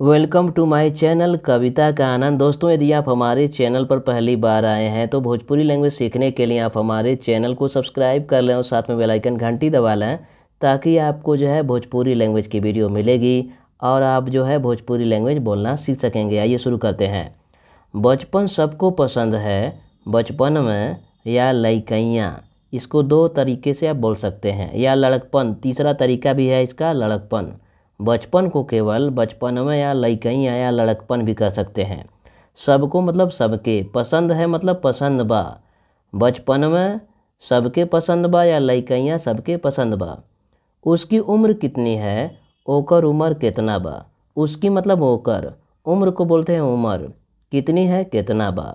welcome to my channel कविता का आनंद दोस्तों यदि आप हमारे चैनल पर पहली बार आए हैं तो भोजपुरी लैंग्वेज सीखने के लिए आप हमारे चैनल को सब्सक्राइब कर लें और साथ में बेल आइकन घंटी दबा लें ताकि आपको जो है भोजपुरी लैंग्वेज की वीडियो मिलेगी और आप जो है भोजपुरी लैंग्वेज बोलना सीख सकेंगे आइए शुरू करते हैं बचपन सबको पसंद है बचपन में या लइकैयाँ इसको दो तरीके से आप बोल सकते हैं या लड़कपन तीसरा तरीका भी है इसका लड़कपन बचपन को केवल बचपन में या लइकइया या लड़कपन भी कह सकते हैं सबको मतलब सबके पसंद है मतलब पसंद बा बचपन में सबके पसंद बा या लड़कियाँ सबके पसंद बा उसकी उम्र कितनी है ओकर उम्र कितना बा उसकी मतलब ओकर उम्र को बोलते हैं उम्र कितनी है कितना बा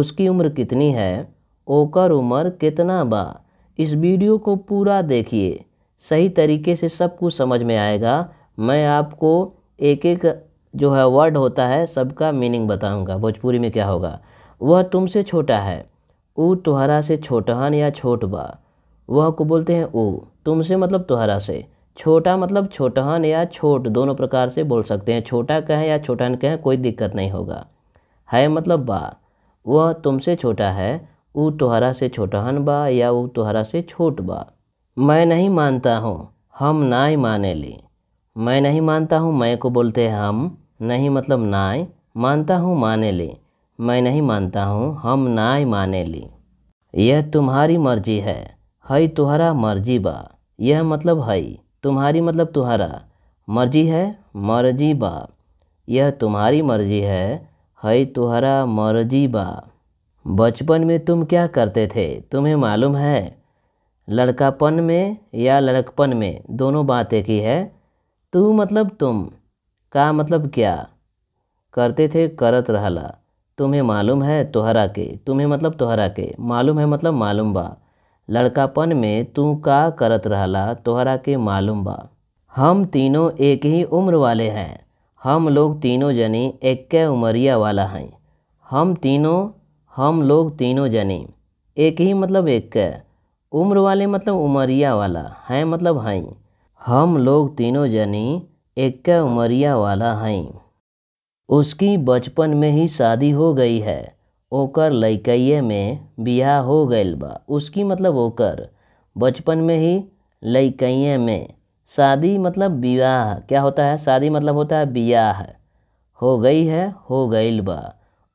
उसकी उम्र कितनी है ओकर उम्र कितना बा इस वीडियो को पूरा देखिए सही तरीके से सब कुछ समझ में आएगा मैं आपको एक एक जो है वर्ड होता है सबका मीनिंग बताऊंगा भोजपुरी में क्या होगा वह तुमसे छोटा है ऊ तुहरा से छोटहन या छोट बा वह को बोलते हैं ऊ तुमसे मतलब तुहरा से छोटा मतलब छोटहन या छोट दोनों प्रकार से बोल सकते हैं छोटा कहें या छोटहन कहें कोई दिक्कत नहीं होगा है मतलब बा वह तुमसे छोटा है उ तोहरा से छोटहन बा या उ तोहरा से छोट बा मैं नहीं मानता हूँ हम नाय माने ली मैं नहीं मानता हूँ मैं को बोलते हैं हम नहीं मतलब नाय मानता हूँ माने ली मैं नहीं मानता हूँ हम नाय माने ली यह तुम्हारी मर्जी है हई तुहरा मर्जी बा यह मतलब हई तुम्हारी मतलब तुम्हारा मर्जी है मर्जी बा यह तुम्हारी मर्जी है हई तुहरा मर्जी बा बचपन में तुम क्या करते थे तुम्हें मालूम है लड़कापन में या लड़कपन में दोनों बातें की है तू मतलब तुम का मतलब क्या करते थे करत रहला तुम्हें मालूम है तोहरा के तुम्हें मतलब तोहरा के मालूम है मतलब मालूम बा लड़कापन में तू का करत रहला तोहरा के मालूम बा हम तीनों एक ही उम्र वाले हैं हम लोग तीनों जनी एक उमरिया वाला हैं हम तीनों हम लोग तीनों जने एक ही मतलब एक का उम्र वाले मतलब उमरिया वाला हैं मतलब हैं हम लोग तीनों जने एक का उमरिया वाला हैं उसकी बचपन में ही शादी हो गई है ओकर लइकैये में ब्याह हो गए बा उसकी मतलब ओकर बचपन में ही लइकैये में शादी मतलब विवाह क्या होता है शादी मतलब होता है ब्याह हो गई है हो गईल बा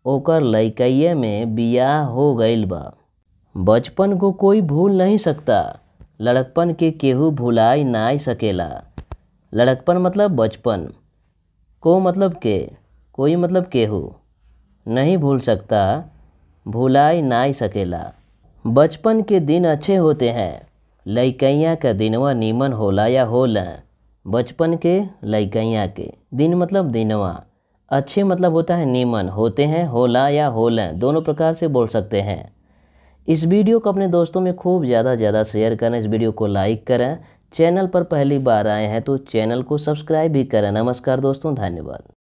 ओकर लइकईए में बिया हो गई बा बचपन को कोई भूल नहीं सकता लड़कपन के केहू भुलाई ना सकेला लड़कपन मतलब बचपन को मतलब के कोई मतलब केहू नहीं भूल सकता भुलाई ना सकेला बचपन के दिन अच्छे होते हैं लैकैया का दिनवा नीमन होला या होला बचपन के लैकैया के दिन मतलब दिनवा अच्छे मतलब होता है नीमन होते हैं होला या होलें दोनों प्रकार से बोल सकते हैं इस वीडियो को अपने दोस्तों में खूब ज़्यादा ज़्यादा शेयर करें इस वीडियो को लाइक करें चैनल पर पहली बार आए हैं तो चैनल को सब्सक्राइब भी करें नमस्कार दोस्तों धन्यवाद